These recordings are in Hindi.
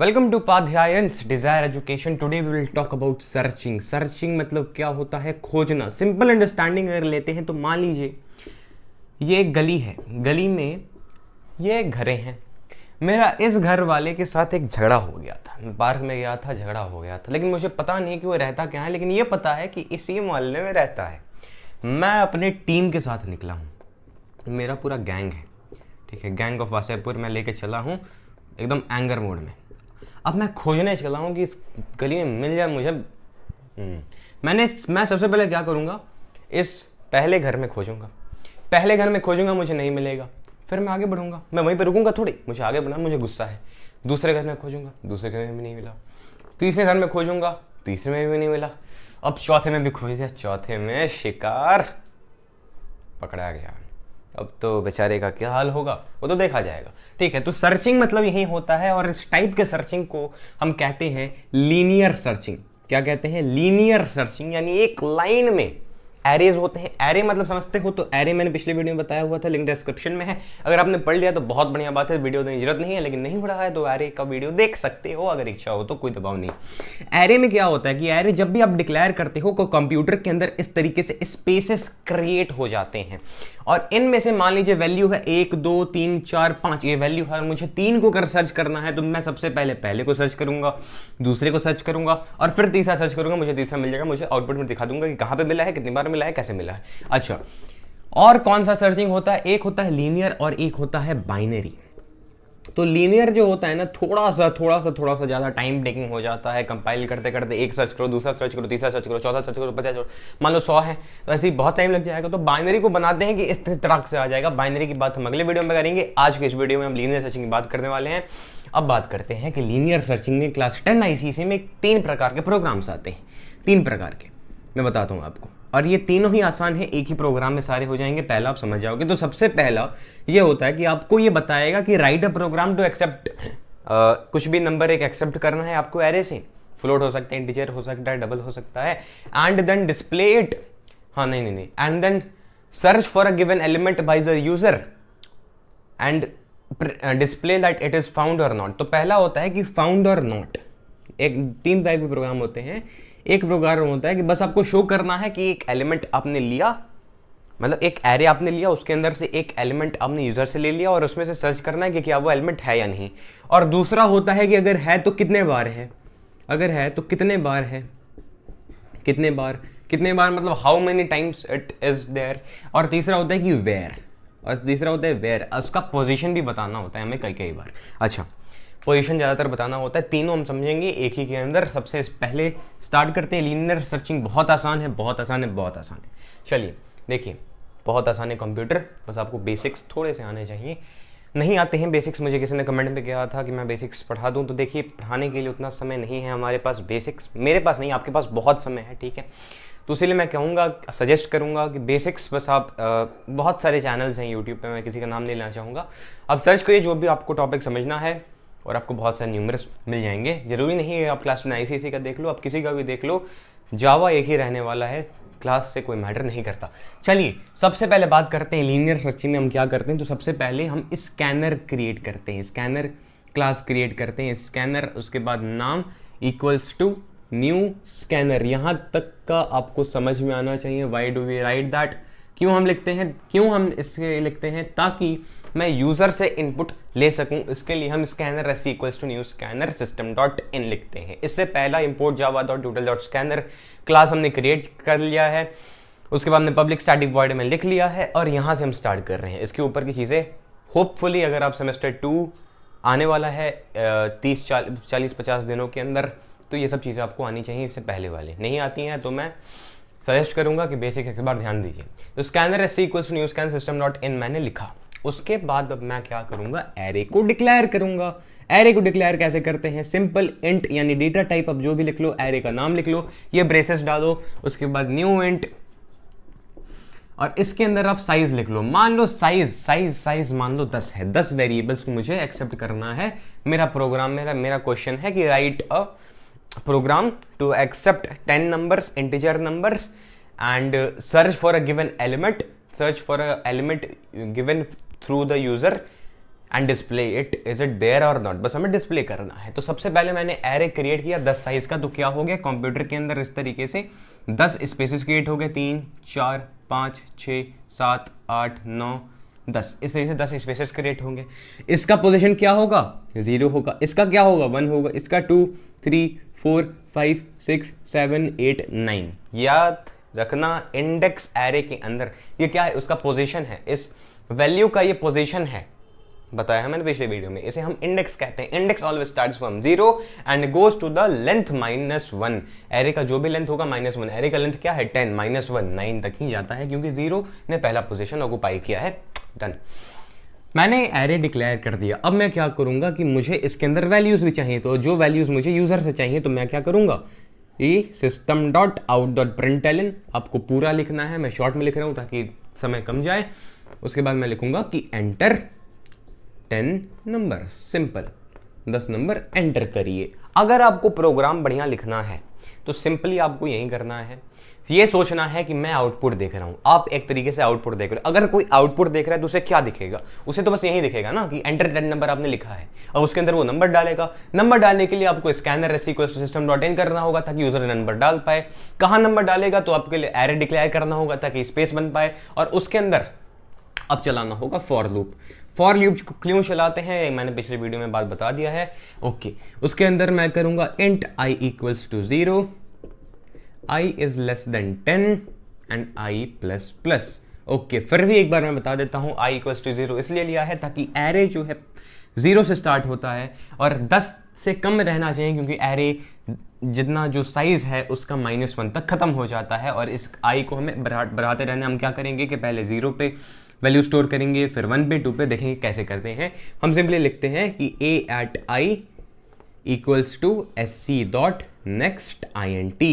Welcome to Padhyay's desire education today we will talk about searching searching मतलब क्या होता है खोजना सिंपल अंडरस्टैंडिंग अगर लेते हैं तो मान लीजिए ये एक गली है गली में ये घरें हैं मेरा इस घर वाले के साथ एक झगड़ा हो गया था मैं पार्क में गया था झगड़ा हो गया था लेकिन मुझे पता नहीं कि वो रहता क्या है लेकिन ये पता है कि इसी मोहल्ले में रहता है मैं अपने टीम के साथ निकला हूँ मेरा पूरा गैंग है ठीक है गैंग ऑफ वासेपुर मैं लेके चला हूँ एकदम एंगर मोड में अब मैं खोजने चला हूँ कि इस गली में मिल जाए मुझे हम्म। मैंने मैं सबसे पहले क्या करूँगा इस पहले घर में खोजूँगा पहले घर में खोजूँगा मुझे नहीं मिलेगा फिर मैं आगे बढ़ूँगा मैं वहीं पर रुकूंगा थोड़ी मुझे आगे बढ़ना मुझे गुस्सा है दूसरे घर में खोजूंगा दूसरे घर में भी नहीं मिला तीसरे घर में खोजूँगा तीसरे में भी नहीं मिला अब चौथे में भी खोज दिया चौथे में शिकार पकड़ा गया अब तो बेचारे का क्या हाल होगा वो तो देखा जाएगा ठीक है तो सर्चिंग मतलब यही होता है और इस टाइप के सर्चिंग को हम कहते हैं लीनियर सर्चिंग क्या कहते हैं लीनियर सर्चिंग यानी एक लाइन में एरेज होते हैं एरे मतलब समझते हो तो एरे मैंने पिछले वीडियो में बताया हुआ था लिंक डिस्क्रिप्शन में है अगर आपने पढ़ लिया तो बहुत बढ़िया बात है वीडियो देने की जरूरत नहीं है लेकिन नहीं पढ़ा है तो एरे का वीडियो देख सकते हो अगर इच्छा हो तो कोई दबाव नहीं एरे में क्या होता है कि एरे जब भी आप डिक्लेयर करते हो कंप्यूटर के अंदर इस तरीके से स्पेसिस क्रिएट हो जाते हैं और इनमें से मान लीजिए वैल्यू है एक दो तीन चार पाँच ये वैल्यू है मुझे तीन को अगर सर्च करना है तो मैं सबसे पहले पहले को सर्च करूंगा दूसरे को सर्च करूंगा और फिर तीसरा सर्च करूंगा मुझे तीसरा मिल जाएगा मुझे आउटपुट में दिखा दूंगा कि कहाँ पर मिला है कितनी बार मिला है कैसे मिला है अच्छा और कौन सा सर्चिंग होता है एक होता है लीनियर और एक होता है बाइनरी तो लीनियर जो होता है ना थोड़ा सा थोड़ा सा थोड़ा सा ज़्यादा टाइम टेकिंग हो जाता है कंपाइल करते करते एक सर्च करो दूसरा सर्च करो तीसरा सर्च करो चौथा सर्च करो पचास करो मान लो सौ है तो ऐसे ही बहुत टाइम लग जाएगा तो बाइनरी को बनाते हैं कि इस तरह से आ जाएगा बाइनरी की बात हम अगले वीडियो में करेंगे आज के इस वीडियो में हम लीनियर सर्चिंग की बात करने वाले हैं अब बात करते हैं कि लीनियर सर्चिंग में क्लास टेन आई में तीन प्रकार के प्रोग्राम्स आते हैं तीन प्रकार के मैं बताता हूँ आपको और ये तीनों ही आसान है एक ही प्रोग्राम में सारे हो जाएंगे पहला आप समझ जाओगे तो सबसे पहला ये होता है कि आपको ये बताएगा कि write a program to accept कुछ भी नंबर एक एक्सेप्ट करना है आपको एरे से फ्लोट हो सकते हैं इंटीजर हो सकता है डबल हो सकता है एंड देन डिस्प्ले इट हाँ नहीं नहीं नहीं and then search for a given element by the user and display that it is found और नॉट तो पहला होता है कि फाउंड और नॉट एक तीन टाइप के प्रोग्राम होते हैं एक प्रकार होता है कि बस आपको शो करना है कि एक एलिमेंट आपने लिया मतलब एक एरे आपने लिया उसके अंदर से एक एलिमेंट आपने यूज़र से ले लिया और उसमें से सर्च करना है कि क्या वो एलिमेंट है या नहीं और दूसरा होता है कि अगर है तो कितने बार है अगर है तो कितने बार है कितने बार कितने बार मतलब how many times it is there और तीसरा होता है कि वेयर और तीसरा होता है वेयर उसका पोजिशन भी बताना होता है हमें कई कई बार अच्छा पोजीशन ज़्यादातर बताना होता है तीनों हम समझेंगे एक ही के अंदर सबसे पहले स्टार्ट करते हैं लीनियर सर्चिंग बहुत आसान है बहुत आसान है बहुत आसान है चलिए देखिए बहुत आसान है कंप्यूटर बस आपको बेसिक्स थोड़े से आने चाहिए नहीं आते हैं बेसिक्स मुझे किसी ने कमेंट में किया था कि मैं बेसिक्स पढ़ा दूं तो देखिए पढ़ाने के लिए उतना समय नहीं है हमारे पास बेसिक्स मेरे पास नहीं आपके पास बहुत समय है ठीक है तो इसीलिए मैं कहूँगा सजेस्ट करूँगा कि बेसिक्स बस आप आ, बहुत सारे चैनल्स हैं यूट्यूब पे मैं किसी का नाम नहीं लेना चाहूँगा आप सर्च करिए जो भी आपको टॉपिक समझना है और आपको बहुत सारे न्यूमरस मिल जाएंगे ज़रूरी नहीं है आप क्लास में आई का देख लो आप किसी का भी देख लो जावा एक ही रहने वाला है क्लास से कोई मैटर नहीं करता चलिए सबसे पहले बात करते हैं लीनियर स्ट्रक्चर में हम क्या करते हैं तो सबसे पहले हम स्कैनर क्रिएट करते हैं स्कैनर क्लास क्रिएट करते हैं स्कैनर उसके बाद नाम इक्वल्स टू न्यू स्कैनर यहाँ तक का आपको समझ में आना चाहिए why do we write that क्यों हम लिखते हैं क्यों हम इसके लिखते हैं ताकि मैं यूज़र से इनपुट ले सकूं इसके लिए हम scanner s equals to new scanner system dot in लिखते हैं इससे पहला import java dot doodle dot scanner class हमने क्रिएट कर लिया है उसके बाद हमने पब्लिक स्टैटिक वर्ड में लिख लिया है और यहाँ से हम स्टार्ट कर रहे हैं इसके ऊपर की चीज़ें होपफुली अगर आप सेमेस्टर टू आने वाला है तीस चालीस पचास दिनों के अंदर तो ये सब चीज़ें आपको आनी चाहिए इससे पहले वाले नहीं आती हैं तो मैं सजेस्ट करूंगा कि बेसिक एक बार ध्यान दीजिए तो स्कैनर एस सीक्वल to new scan system dot in मैंने लिखा उसके बाद अब मैं क्या करूंगा एरे को डिक्लेयर करूंगा एरे को डिक्लेयर कैसे करते हैं सिंपल इंट यानी डेटा टाइप अब जो भी लिख लो एरे का नाम लिख लो ये ब्रेसेस डालो उसके बाद न्यू इंट और इसके अंदर आप साइज लिख लो मान लो साइज साइज साइज मान लो दस है दस वेरिएबल्स को मुझे एक्सेप्ट करना है मेरा प्रोग्राम मेरा मेरा क्वेश्चन है कि write a program to accept 10 numbers integer numbers and uh, search for a given element search for a element given through the user and display it is it there or not बस हमें display करना है तो सबसे पहले मैंने array create किया 10 size का तो क्या हो गया computer के अंदर इस तरीके से 10 spaces create हो गए 3 4 5 6 7 8 9 दस इस तरीके से दस स्पेसेस क्रिएट होंगे इसका पोजीशन क्या होगा जीरो होगा इसका क्या होगा वन होगा इसका two three four five six seven eight nine याद रखना इंडेक्स एरे के अंदर ये क्या है उसका पोजीशन है इस वैल्यू का ये पोजीशन है बताया है मैंने पिछले वीडियो में इसे हम इंडेक्स कहते हैं index always starts from zero and goes to the length minus one array का जो भी लेंथ होगा माइनस वन एरे का लेंथ क्या है टेन माइनस वन नाइन तक ही जाता है क्योंकि जीरो ने पहला पोजिशन ऑकुपाई किया है डन मैंने एरे डिक्लेयर कर दिया अब मैं क्या करूंगा कि मुझे इसके अंदर वैल्यूज़ भी चाहिए तो जो वैल्यूज़ मुझे यूज़र से चाहिए तो मैं क्या करूँगा ये system dot out dot print आपको पूरा लिखना है मैं शॉर्ट में लिख रहा हूँ ताकि समय कम जाए उसके बाद मैं लिखूंगा कि एंटर टेन नंबर सिंपल दस नंबर एंटर करिए अगर आपको प्रोग्राम बढ़िया लिखना है तो सिंपली आपको यही करना है ये सोचना है कि मैं आउटपुट देख रहा हूँ आप एक तरीके से आउटपुट देख रहे हो अगर कोई आउटपुट देख रहा है तो उसे क्या दिखेगा उसे तो बस यही दिखेगा ना कि एंटर टेन नंबर आपने लिखा है और उसके अंदर वो नंबर डालेगा नंबर डालने के लिए आपको स्कैनर को सिस्टम डॉट इन करना होगा ताकि यूजर नंबर डाल पाए कहाँ नंबर डालेगा तो आपके लिए एरे डिक्लेयर करना होगा ताकि स्पेस बन पाए और उसके अंदर अब चलाना होगा फॉर लूप फॉर लूप क्यों चलाते हैं मैंने पिछले वीडियो में बात बता दिया है ओके उसके अंदर मैं करूंगा int i equals to zero i is less than ten and i plus plus okay फिर भी एक बार मैं बता देता हूँ आई इक्वल्स टू जीरो इसलिए लिया है ताकि एरे जो है जीरो से स्टार्ट होता है और दस से कम रहना चाहिए क्योंकि एरे जितना जो साइज़ है उसका माइनस वन तक ख़त्म हो जाता है और इस आई को हमें बढ़ा बढ़ाते रहने हम क्या करेंगे कि पहले ज़ीरो पे वैल्यू स्टोर करेंगे फिर वन पे टू पे देखेंगे कैसे करते हैं हम सिंपली लिखते हैं कि a at I equals to s c dot next i n t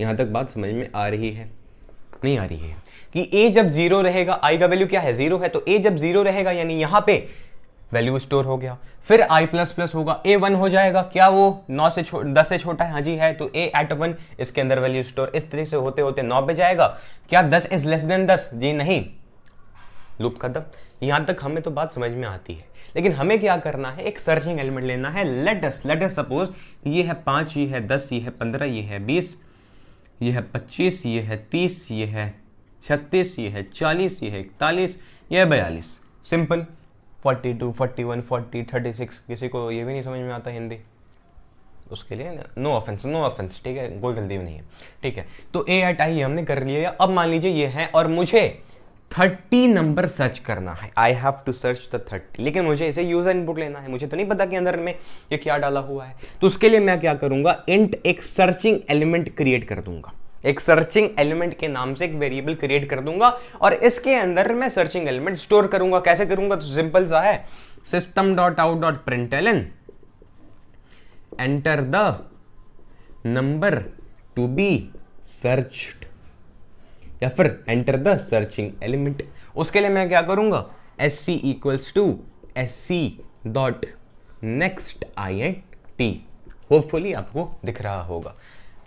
यहाँ तक बात समझ में आ रही है नहीं आ रही है कि ए जब जीरो रहेगा आई का वैल्यू क्या है जीरो है तो ए जब जीरो रहेगा यानी यहाँ पे वैल्यू स्टोर हो गया फिर आई प्लस प्लस होगा ए वन हो जाएगा क्या वो नौ से दस से छोटा है हाँ जी है तो ए एट वन इसके अंदर वैल्यू स्टोर इस तरह से होते होते नौ पे जाएगा क्या दस इज लेस देन दस जी नहीं लूप खत्म यहां तक हमें तो बात समझ में आती है लेकिन हमें क्या करना है एक सर्चिंग एलिमेंट लेना है लेटस लेटस सपोज ये है पांच ये है दस ये है पंद्रह ये है बीस ये है पच्चीस ये है तीस ये है छत्तीस ये है चालीस ये है इकतालीस ये है बयालीस simple forty two forty one forty thirty six किसी को ये भी नहीं समझ में आता हिंदी उसके लिए नो ऑफेंस नो ऑफेंस ठीक है कोई गलती भी नहीं है ठीक है तो ए एट आई हमने कर लिया अब मान लीजिए ये है और मुझे थर्टी नंबर सर्च करना है I have to search the thirty लेकिन मुझे इसे यूज़र इनपुट लेना है मुझे तो नहीं पता कि अंदर में ये क्या डाला हुआ है तो उसके लिए मैं क्या करूंगा इंट एक सर्चिंग एलिमेंट क्रिएट कर दूंगा एक सर्चिंग एलिमेंट के नाम से एक वेरिएबल क्रिएट कर दूंगा और इसके अंदर मैं सर्चिंग एलिमेंट स्टोर करूंगा कैसे करूंगा तो सिंपल सा है system dot out dot print l n enter the number to be search या फिर एंटर द सर्चिंग एलिमेंट उसके लिए मैं क्या करूँगा s c equals to s c dot next i n t hopefully आपको दिख रहा होगा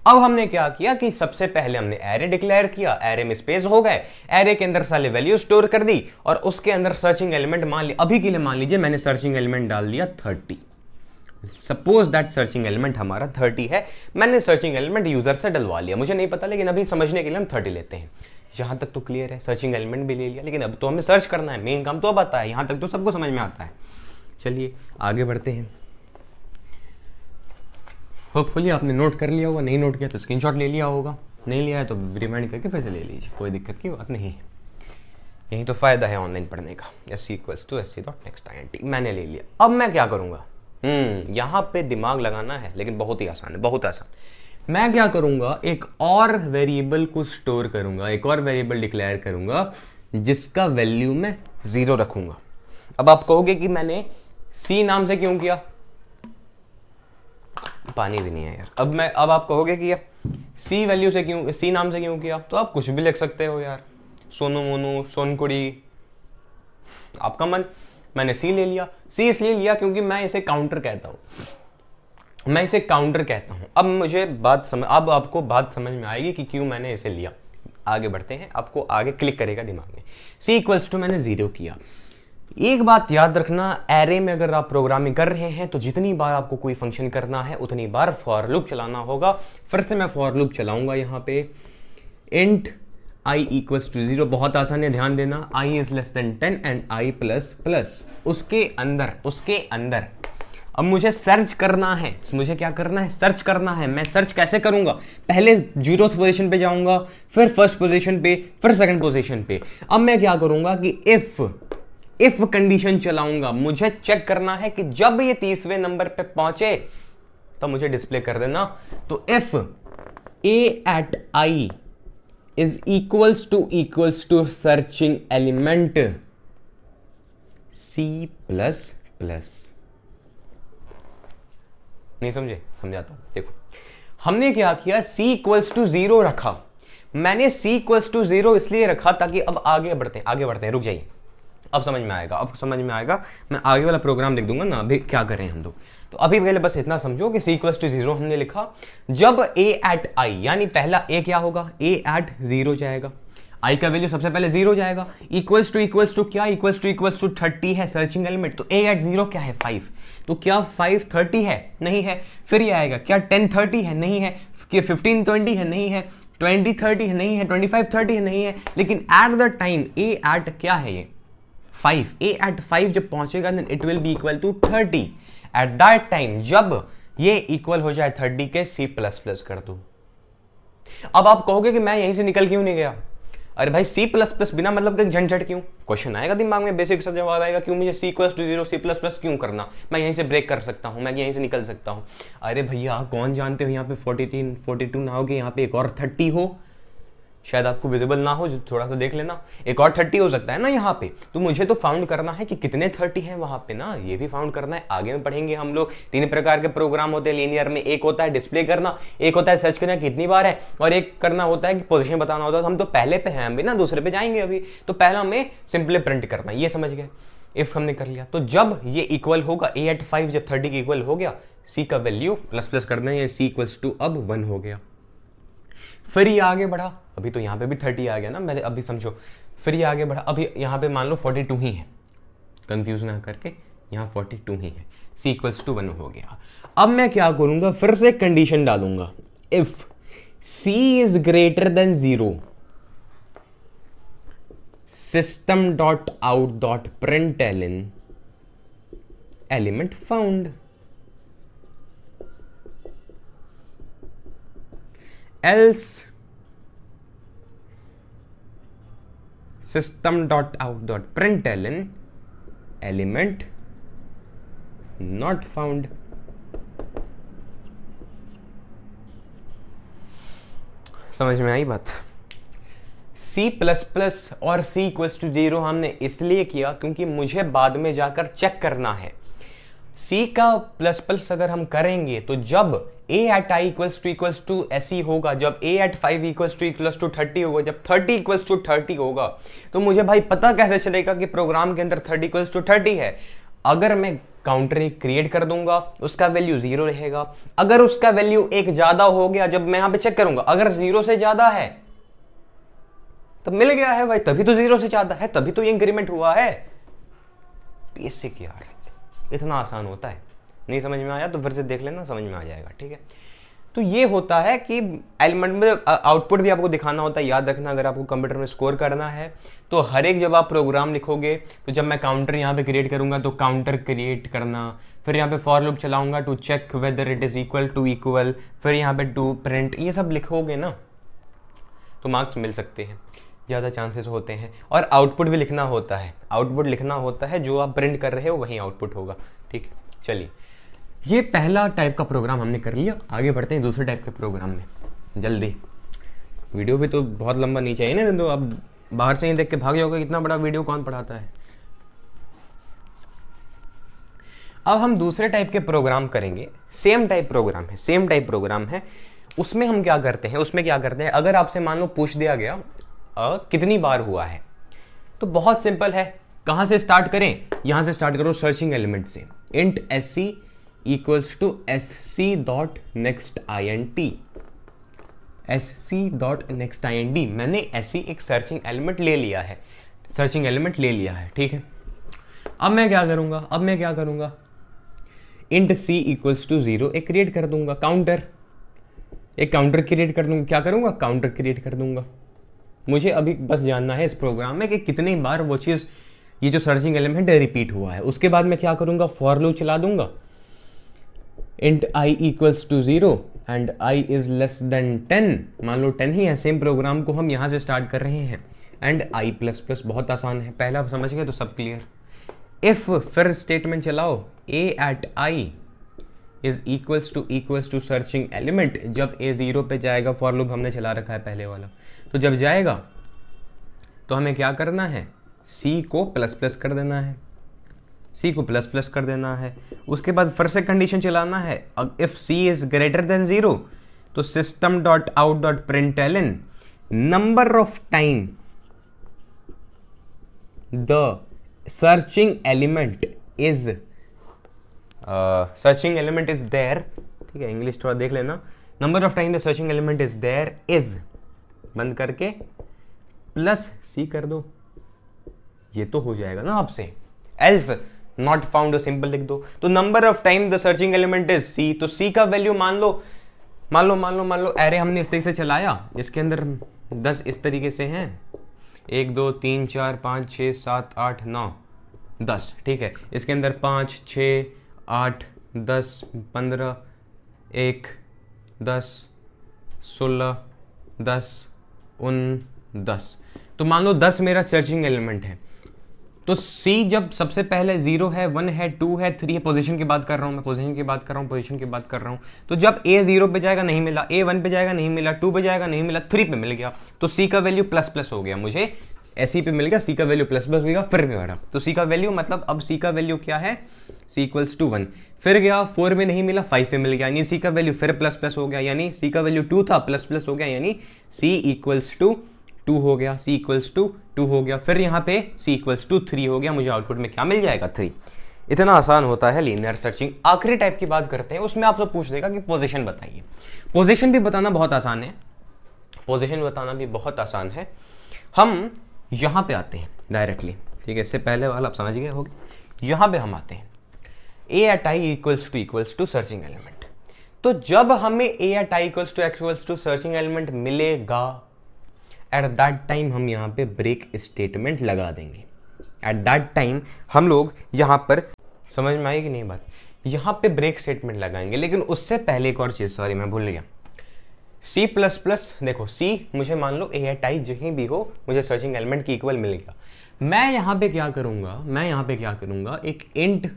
अब हमने क्या किया कि सबसे पहले हमने एरे डिक्लेयर किया एरे में स्पेस हो गए एरे के अंदर सारे वैल्यू स्टोर कर दी और उसके अंदर सर्चिंग एलिमेंट मान लिया अभी के लिए मान लीजिए मैंने सर्चिंग एलिमेंट डाल दिया thirty suppose that searching element हमारा 30 है मैंने सर्चिंग एलिमेंट यूज़र से डलवा लिया मुझे नहीं पता लेकिन अभी समझने के लिए हम 30 लेते हैं यहां तक तो क्लियर है सर्चिंग एलिमेंट भी ले लिया लेकिन अब तो हमें सर्च करना है मेन काम तो अब आता है यहां तक तो सबको समझ में आता है चलिए आगे बढ़ते हैं होपफुली आपने नोट कर लिया होगा नहीं नोट किया तो स्क्रीनशॉट ले लिया होगा नहीं लिया है तो रिमाइंड करके फिर से ले लीजिए कोई दिक्कत की बात नहीं यही तो फ़ायदा है ऑनलाइन पढ़ने का s c equals to s c dot next i n t मैंने ले लिया अब मैं क्या करूँगा हम्म यहां पे दिमाग लगाना है लेकिन बहुत ही आसान है बहुत आसान मैं क्या करूंगा एक और वेरिएबल को स्टोर करूंगा एक और वेरिएबल डिक्लेयर करूंगा जिसका वैल्यू मैं ज़ीरो रखूंगा अब आप कहोगे कि मैंने सी नाम से क्यों किया पानी भी नहीं है यार अब मैं अब आप कहोगे कि यार सी वैल्यू से क्यों सी नाम से क्यों किया तो आप कुछ भी लिख सकते हो यार सोनू मोनू सोनकुड़ी आपका मन मैंने सी ले लिया सी इसलिए लिया क्योंकि मैं इसे काउंटर कहता हूँ मैं इसे काउंटर कहता हूँ अब मुझे बात समझ अब आपको बात समझ में आएगी कि क्यों मैंने इसे लिया आगे बढ़ते हैं आपको आगे क्लिक करेगा दिमाग में सी इक्वल्स टू मैंने ज़ीरो किया एक बात याद रखना एरे में अगर आप प्रोग्रामिंग कर रहे हैं तो जितनी बार आपको कोई फंक्शन करना है उतनी बार फॉर लूप चलाना होगा फिर से मैं फॉर लूप चलाऊंगा यहाँ पे int i equals to zero बहुत आसान है ध्यान देना i is less than ten and i plus plus उसके अंदर उसके अंदर अब मुझे सर्च करना है मुझे क्या करना है सर्च करना है मैं सर्च कैसे करूंगा पहले जीरो पोजीशन पे जाऊंगा फिर फर्स्ट पोजीशन पे फिर सेकंड पोजीशन पे अब मैं क्या करूंगा कि इफ इफ कंडीशन चलाऊंगा मुझे चेक करना है कि जब ये तीसवें नंबर पे पहुंचे तब तो मुझे डिस्प्ले कर देना तो if a at i is equals to equals to searching element c plus plus नहीं समझे समझाता हूं देखो हमने क्या किया c इक्वल्स टू जीरो रखा मैंने c इक्वल्स टू जीरो इसलिए रखा ताकि अब आगे बढ़ते हैं आगे बढ़ते हैं रुक जाइए अब समझ में आएगा अब समझ में आएगा मैं आगे वाला प्रोग्राम देख दूंगा ना अभी क्या करें हम लोग तो अभी पहले बस इतना समझो कि सीक्वस टू जीरो हमने लिखा जब ए एट आई यानी पहला ए क्या होगा ए एट जीरो जाएगा I का वैल्यू सबसे पहले जीरो जाएगा इक्वल्स टू इक्वल्स टू क्या equals to equals to thirty है सर्चिंग एलिमेंट तो A एट जीरो क्या है फाइव तो क्या फाइव थर्टी है नहीं है फिर ये आएगा क्या टेन थर्टी है नहीं है कि फिफ्टीन ट्वेंटी है नहीं है ट्वेंटी थर्टी है नहीं है ट्वेंटी फाइव थर्टी है नहीं है लेकिन at the time a at क्या है ये फाइव ए एट फाइव जब पहुंचेगा then it will be equal to thirty at that time जब ये इक्वल हो जाए थर्टी के सी प्लस प्लस कर दू अब आप कहोगे कि मैं यहीं से निकल क्यों नहीं गया अरे भाई C++ बिना मतलब के झंझट क्यों क्वेश्चन आएगा दिमाग में बेसिक सा जवाब आएगा क्यों मुझे c equals to zero c plus plus क्यों करना मैं यहीं से ब्रेक कर सकता हूं मैं यहीं से निकल सकता हूं अरे भैया कौन जानते हो यहाँ पे 43 42 ना हो कि यहाँ पे एक और 30 हो शायद आपको विजिबल ना हो थोड़ा सा देख लेना एक और थर्टी हो सकता है ना यहाँ पे तो मुझे तो फाउंड करना है कि कितने थर्टी हैं वहाँ पे ना ये भी फाउंड करना है आगे में पढ़ेंगे हम लोग तीन प्रकार के प्रोग्राम होते हैं लीनियर में एक होता है डिस्प्ले करना एक होता है सर्च करना कितनी बार है और एक करना होता है कि पोजिशन बताना होता है तो हम तो पहले पे हैं अभी ना दूसरे पे जाएंगे अभी तो पहला हमें सिंपली प्रिंट करना ये समझ गए इफ हमने कर लिया तो जब ये इक्वल होगा ए एट फाइव जब थर्टी के इक्वल हो गया सी का वैल्यू प्लस प्लस करना है सी इक्वल्स टू अब वन हो गया फिर ये आगे बढ़ा अभी तो यहाँ पे भी थर्टी आ गया ना मैंने अभी समझो फिर ये आगे बढ़ा अभी यहाँ पे मान लो फोर्टी टू ही है कंफ्यूज ना करके यहाँ फोर्टी टू ही है सीक्वल्स टू वन हो गया अब मैं क्या करूँगा फिर से कंडीशन डालूंगा if c is greater than zero system dot out dot print l n element found else system dot out dot print l n element not found समझ में आई बात C प्लस प्लस और C इक्वल्स टू जीरो हमने इसलिए किया क्योंकि मुझे बाद में जाकर चेक करना है C का प्लस प्लस अगर हम करेंगे तो जब a at I equals to equals to ऐसी होगा जब a at five equals to equals to thirty होगा जब थर्टी इक्वल्स टू थर्टी होगा तो मुझे भाई पता कैसे चलेगा कि प्रोग्राम के अंदर थर्टी इक्वल्स टू थर्टी है अगर मैं काउंटर एक क्रिएट कर दूंगा उसका वैल्यू जीरो रहेगा अगर उसका वैल्यू एक ज्यादा हो गया जब मैं यहां पे चेक करूंगा अगर जीरो से ज्यादा है तो मिल गया है भाई तभी तो जीरो से ज्यादा है तभी तो इंक्रीमेंट हुआ है बेसिक यार इतना आसान होता है नहीं समझ में आया तो फिर से देख लेना समझ में आ जाएगा ठीक है तो ये होता है कि एलिमेंट में आउटपुट भी आपको दिखाना होता है याद रखना अगर आपको कंप्यूटर में स्कोर करना है तो हर एक जब आप प्रोग्राम लिखोगे तो जब मैं काउंटर यहाँ पे क्रिएट करूँगा तो काउंटर क्रिएट करना फिर यहाँ पे फॉर लुक चलाऊंगा to check whether it is equal to equal फिर यहाँ पे टू प्रिंट ये सब लिखोगे ना तो मार्क्स मिल सकते हैं ज़्यादा चांसेस होते हैं और आउटपुट भी लिखना होता है आउटपुट लिखना होता है जो आप प्रिंट कर रहे हो वही आउटपुट होगा ठीक चलिए ये पहला टाइप का प्रोग्राम हमने कर लिया आगे बढ़ते हैं दूसरे टाइप के प्रोग्राम में जल्दी वीडियो भी तो बहुत लंबा नहीं चाहिए ना तो अब बाहर से ही देख के भाग जाओगे कितना बड़ा वीडियो कौन पढ़ाता है अब हम दूसरे टाइप के प्रोग्राम करेंगे सेम टाइप प्रोग्राम है सेम टाइप प्रोग्राम है उसमें हम क्या करते हैं उसमें क्या करते हैं अगर आपसे मान लो पूछ दिया गया आ, कितनी बार हुआ है तो बहुत सिंपल है कहाँ से स्टार्ट करें यहाँ से स्टार्ट करो सर्चिंग एलिमेंट से int s c equals to sc dot next int sc dot next int मैंने ऐसी एक सर्चिंग एलिमेंट ले लिया है सर्चिंग एलिमेंट ले लिया है ठीक है अब मैं क्या करूँगा अब मैं क्या करूंगा int c equals to zero एक क्रिएट कर दूंगा काउंटर एक काउंटर क्रिएट कर दूंगा क्या करूँगा काउंटर क्रिएट कर दूंगा मुझे अभी बस जानना है इस प्रोग्राम में कि कितनी बार वो चीज़ ये जो सर्चिंग एलिमेंट है रिपीट हुआ है उसके बाद मैं क्या करूँगा फॉर लू चला दूंगा int i equals to zero and i is less than ten मान लो टेन ही है सेम प्रोग्राम को हम यहाँ से स्टार्ट कर रहे हैं एंड आई प्लस प्लस बहुत आसान है पहला आप समझ गए तो सब क्लियर इफ फिर स्टेटमेंट चलाओ a at i is equals to equals to searching element जब ए ज़ीरो पे जाएगा फॉर लूप हमने चला रखा है पहले वाला तो जब जाएगा तो हमें क्या करना है सी को प्लस प्लस कर देना है सी को प्लस प्लस कर देना है उसके बाद फिर से कंडीशन चलाना है if c is greater than zero तो system dot out dot print l n number of time the searching element is searching element is there ठीक है इंग्लिश थोड़ा देख लेना number of time the searching element is there is बंद करके प्लस सी कर दो ये तो हो जाएगा ना आपसे एल्स नॉट फाउंड सिंपल लिख दो तो number of time the searching element is C तो सी का वैल्यू मान लो मान लो मान लो मान लो एरे हमने इस तरीके से चलाया इसके अंदर दस इस तरीके से हैं एक दो तीन चार पाँच छः सात आठ नौ दस ठीक है इसके अंदर पाँच छ आठ दस पंद्रह एक दस सोलह दस उन दस तो मान लो दस मेरा सर्चिंग एलिमेंट है तो सी जब सबसे पहले जीरो है वन है टू है थ्री है पोजीशन की बात कर रहा हूँ मैं पोजीशन की बात कर रहा हूँ पोजीशन की बात कर रहा हूँ तो जब ए जीरो पे जाएगा नहीं मिला ए वन पे जाएगा नहीं मिला टू पे जाएगा नहीं मिला थ्री पे मिल गया तो सी का वैल्यू प्लस प्लस हो गया मुझे एस e पे मिल गया सी का वैल्यू प्लस प्लस हो गया फिर भी बढ़ा तो सी का वैल्यू मतलब अब सी का वैल्यू क्या है सी इक्वल्स टू वन फिर गया फोर में नहीं मिला फाइव पे मिल गया यानी सी का वैल्यू फिर प्लस प्लस हो गया यानी सी का वैल्यू टू था प्लस प्लस हो गया यानी सी इक्वल्स टू टू हो गया सी इक्वल्स टू टू हो गया फिर यहाँ पे सी इक्वल्स टू थ्री हो गया मुझे आउटपुट में क्या मिल जाएगा थ्री इतना आसान होता है लीनियर सर्चिंग आखिरी टाइप की बात करते हैं उसमें आप लोग पूछ देगा कि पोजिशन बताइए पोजिशन भी बताना बहुत आसान है पोजिशन बताना भी बहुत आसान है हम यहाँ पे आते हैं डायरेक्टली ठीक है इससे पहले वाला आप समझ गए होगी यहाँ पे हम आते हैं a at I equals to equals to searching element तो जब हमें a at I equals to equals to searching element मिलेगा एट दैट टाइम हम यहाँ पे ब्रेक स्टेटमेंट लगा देंगे एट दैट टाइम हम लोग यहाँ पर समझ में आएगी नहीं बात यहाँ पे ब्रेक स्टेटमेंट लगाएंगे लेकिन उससे पहले एक और चीज़ सॉरी मैं भूल गया C देखो C मुझे मान लो ए एट आई जहीं भी हो मुझे सर्चिंग एलिमेंट की इक्वल मिल गया मैं यहाँ पे क्या करूँगा मैं यहाँ पे क्या करूँगा एक इंट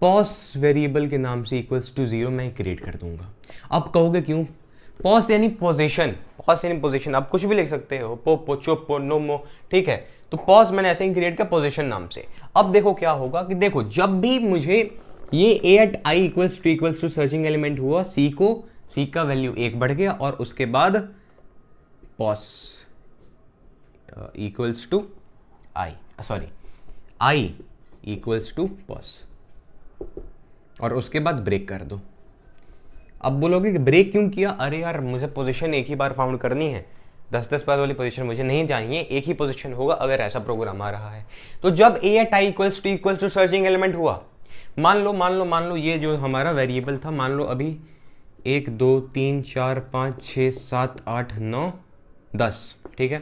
पॉस वेरिएबल के नाम से इक्वल्स टू ज़ीरो मैं क्रिएट कर दूंगा अब कहोगे क्यों पॉस यानी पोजिशन और इन पोजिशन आप कुछ भी लिख सकते हो पोपो चोपो नोमो ठीक है तो पॉज मैंने ऐसे ही क्रिएट किया पोजिशन नाम से अब देखो क्या होगा कि देखो जब भी मुझे ये A at I equals to equals to searching element हुआ सी को सी का वैल्यू एक बढ़ गया और उसके बाद pos equals to i sorry i equals to pos और उसके बाद ब्रेक कर दो अब बोलोगे कि ब्रेक क्यों किया अरे यार मुझे पोजीशन एक ही बार फाउंड करनी है दस दस बार वाली पोजीशन मुझे नहीं चाहिए एक ही पोजीशन होगा अगर ऐसा प्रोग्राम आ रहा है तो जब a at I equals to equals to searching element हुआ मान लो मान लो मान लो ये जो हमारा वेरिएबल था मान लो अभी एक दो तीन चार पाँच छः सात आठ नौ दस ठीक है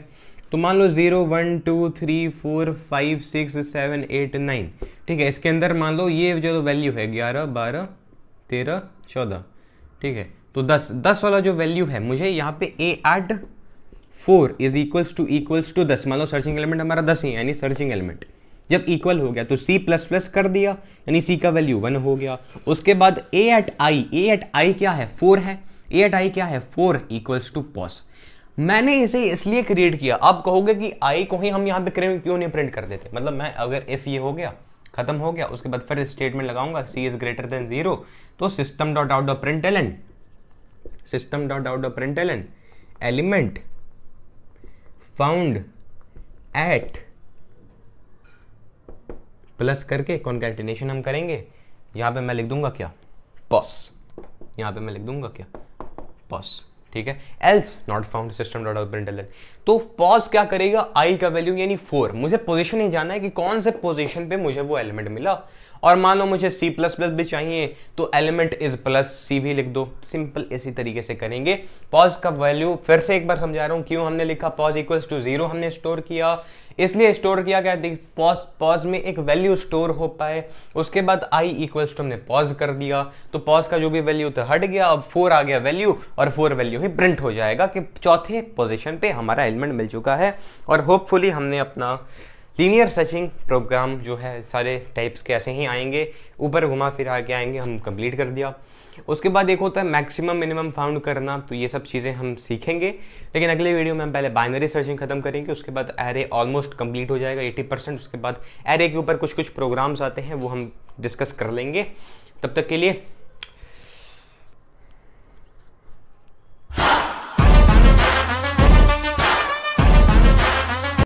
तो मान लो zero one two three four five six seven eight nine ठीक है इसके अंदर मान लो ये जो वैल्यू है ग्यारह बारह तेरह चौदह ठीक है तो दस दस वाला जो वैल्यू है मुझे यहाँ पे a at four is equals to equals to दस मान लो सर्चिंग एलिमेंट हमारा दस ही यानी सर्चिंग एलिमेंट जब इक्वल हो गया तो सी प्लस प्लस कर दिया यानी सी का वैल्यू वन हो गया उसके बाद ए एट आई ए एट आई क्या है फोर है ए एट आई क्या है फोर इक्वल्स टू पॉस मैंने इसे इसलिए क्रिएट किया आप कहोगे कि आई को ही हम यहाँ पे क्यों नहीं प्रिंट कर देते मतलब मैं अगर इफ़ ये हो गया खत्म हो गया उसके बाद फिर स्टेटमेंट लगाऊंगा c is greater than zero तो system dot out of print l system dot out of print l element found at plus करके कॉन्कैटिनेशन हम करेंगे यहां पे मैं लिख दूंगा क्या पॉस यहां पे मैं लिख दूंगा क्या पॉस ठीक है else not found system dot of print तो पॉज क्या करेगा आई का वैल्यू यानी फोर मुझे पोजिशन ही जाना है कि कौन से पोजिशन पे मुझे वो एलिमेंट मिला और मानो मुझे सी प्लस प्लस भी चाहिए तो एलिमेंट इज प्लस सी भी लिख दो सिंपल इसी तरीके से करेंगे पॉज का वैल्यू फिर से एक बार समझा रहा हूँ क्यों हमने लिखा पॉज इक्वल्स टू जीरो हमने स्टोर किया इसलिए स्टोर किया गया पॉज पॉज में एक वैल्यू स्टोर हो पाए उसके बाद आई इक्वल्स टू हमने पॉज कर दिया तो पॉज का जो भी वैल्यू था हट गया अब फोर आ गया वैल्यू और फोर वैल्यू ही प्रिंट हो जाएगा कि चौथे पोजिशन पर हमारा एलिमेंट मिल चुका है और होपफुली हमने अपना लीनियर सर्चिंग प्रोग्राम जो है सारे टाइप्स के ऐसे ही आएंगे ऊपर घुमा फिरा के आएंगे हम कंप्लीट कर दिया उसके बाद एक होता है मैक्सिमम मिनिमम फाउंड करना तो ये सब चीज़ें हम सीखेंगे लेकिन अगले वीडियो में हम पहले बाइनरी सर्चिंग खत्म करेंगे उसके बाद एरे ऑलमोस्ट कंप्लीट हो जाएगा 80 परसेंट उसके बाद एरे के ऊपर कुछ कुछ प्रोग्राम्स आते हैं वो हम डिस्कस कर लेंगे तब तक के लिए